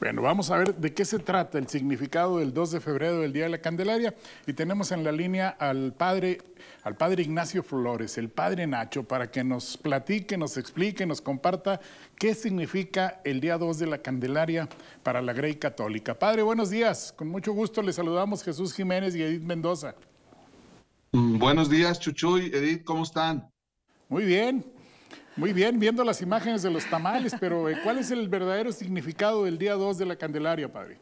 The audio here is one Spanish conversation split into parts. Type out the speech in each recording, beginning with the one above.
Bueno, vamos a ver de qué se trata el significado del 2 de febrero del Día de la Candelaria y tenemos en la línea al padre, al padre Ignacio Flores, el padre Nacho, para que nos platique, nos explique, nos comparta qué significa el día 2 de la Candelaria para la Grey Católica. Padre, buenos días. Con mucho gusto le saludamos Jesús Jiménez y Edith Mendoza. Mm, buenos días, Chuchuy, Edith, ¿cómo están? Muy bien, muy bien, viendo las imágenes de los tamales, pero eh, ¿cuál es el verdadero significado del día 2 de la Candelaria, padre?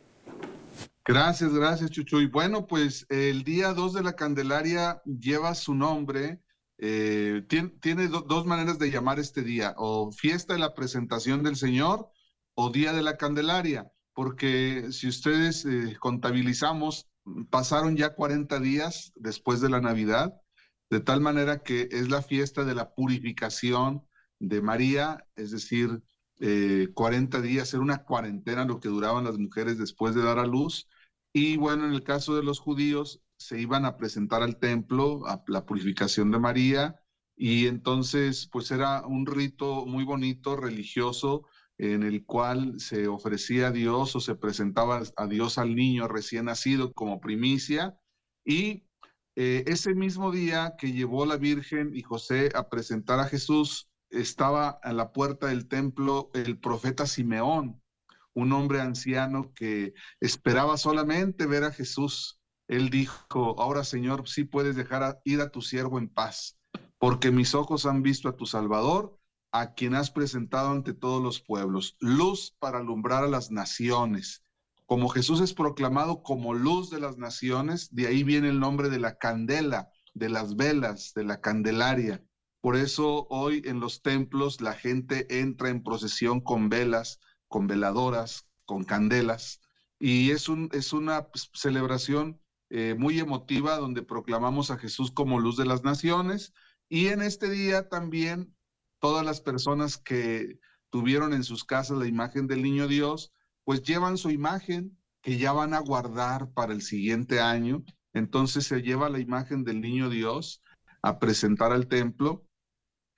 Gracias, gracias, Chuchuy. Bueno, pues el día 2 de la Candelaria lleva su nombre. Eh, tiene, dos maneras de llamar este día, o fiesta de la presentación del Señor o día de la Candelaria, porque si ustedes eh, contabilizamos, pasaron ya 40 días después de la Navidad, de tal manera que es la fiesta de la purificación de María, es decir, 40 eh, días, era una cuarentena lo que duraban las mujeres después de dar a luz. Y bueno, en el caso de los judíos, se iban a presentar al templo, a la purificación de María, y entonces pues era un rito muy bonito, religioso, en el cual se ofrecía a Dios o se presentaba a Dios al niño recién nacido como primicia. Y eh, ese mismo día que llevó la Virgen y José a presentar a Jesús estaba a la puerta del templo el profeta Simeón, un hombre anciano que esperaba solamente ver a Jesús. Él dijo, ahora Señor, sí puedes dejar ir a tu siervo en paz, porque mis ojos han visto a tu Salvador, a quien has presentado ante todos los pueblos, luz para alumbrar a las naciones. Como Jesús es proclamado como luz de las naciones, de ahí viene el nombre de la candela, de las velas, de la candelaria. Por eso hoy en los templos la gente entra en procesión con velas, con veladoras, con candelas, y es, un, es una celebración eh, muy emotiva donde proclamamos a Jesús como luz de las naciones. Y en este día también todas las personas que tuvieron en sus casas la imagen del niño Dios, pues llevan su imagen que ya van a guardar para el siguiente año. Entonces se lleva la imagen del niño Dios a presentar al templo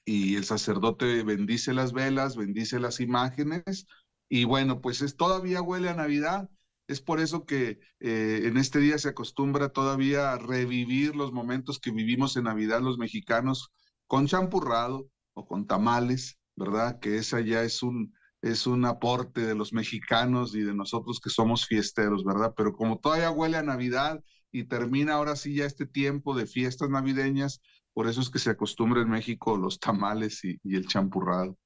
y el sacerdote bendice las velas, bendice las imágenes y bueno, pues es, todavía huele a Navidad. Es por eso que eh, en este día se acostumbra todavía a revivir los momentos que vivimos en Navidad los mexicanos con champurrado o con tamales, ¿verdad? Que esa ya es un, es un aporte de los mexicanos y de nosotros que somos fiesteros, ¿verdad? Pero como todavía huele a Navidad y termina ahora sí ya este tiempo de fiestas navideñas, por eso es que se acostumbra en México los tamales y, el champurrado.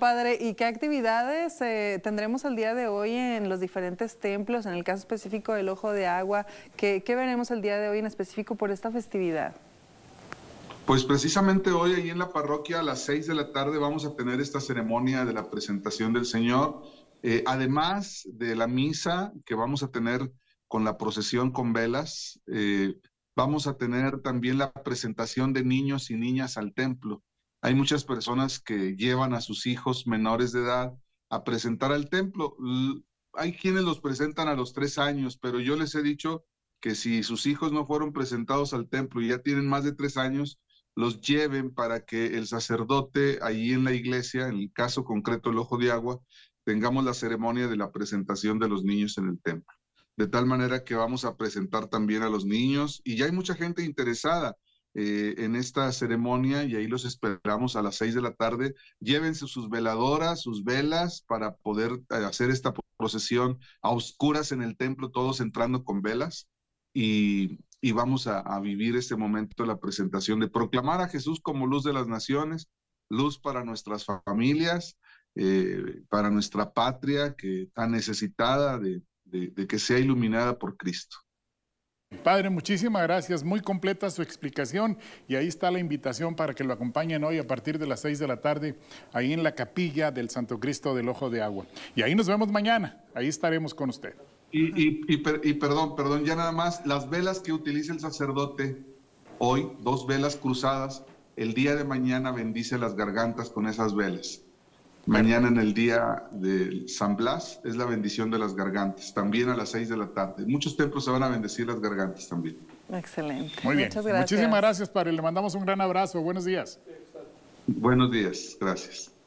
Padre, ¿y qué actividades eh, tendremos el día de hoy en los diferentes templos? En el caso específico del Ojo de Agua, ¿qué, veremos el día de hoy en específico por esta festividad? Pues precisamente hoy ahí en la parroquia a las seis de la tarde vamos a tener esta ceremonia de la presentación del Señor, eh, además de la misa que vamos a tener con la procesión con velas. Eh, Vamos a tener también la presentación de niños y niñas al templo. Hay muchas personas que llevan a sus hijos menores de edad a presentar al templo. Hay quienes los presentan a los tres años, pero yo les he dicho que si sus hijos no fueron presentados al templo y ya tienen más de tres años, los lleven para que el sacerdote ahí en la iglesia, en el caso concreto el ojo de agua, tengamos la ceremonia de la presentación de los niños en el templo de tal manera que vamos a presentar también a los niños y ya hay mucha gente interesada. Eh, en esta ceremonia y ahí los esperamos a las seis de la tarde. Llévense sus veladoras, sus velas para poder eh, hacer esta procesión a oscuras en el templo, todos entrando con velas y, vamos a, vivir este momento de la presentación, de proclamar a Jesús como luz de las naciones, luz para nuestras familias, eh, para nuestra patria que está necesitada de, de, que sea iluminada por Cristo. Padre, muchísimas gracias. Muy completa su explicación y ahí está la invitación para que lo acompañen hoy a partir de las 6 de la tarde, ahí en la capilla del Santo Cristo del Ojo de Agua. Y ahí nos vemos mañana, ahí estaremos con usted. Y, y perdón, perdón, ya nada más, las velas que utiliza el sacerdote hoy, dos velas cruzadas, el día de mañana bendice las gargantas con esas velas. Mañana en el día de San Blas es la bendición de las gargantas, también a las 6 de la tarde. muchos templos se van a bendecir las gargantas también. Excelente. Muchas gracias. Muchísimas gracias, padre. Le mandamos un gran abrazo. Buenos días. Buenos días. Gracias.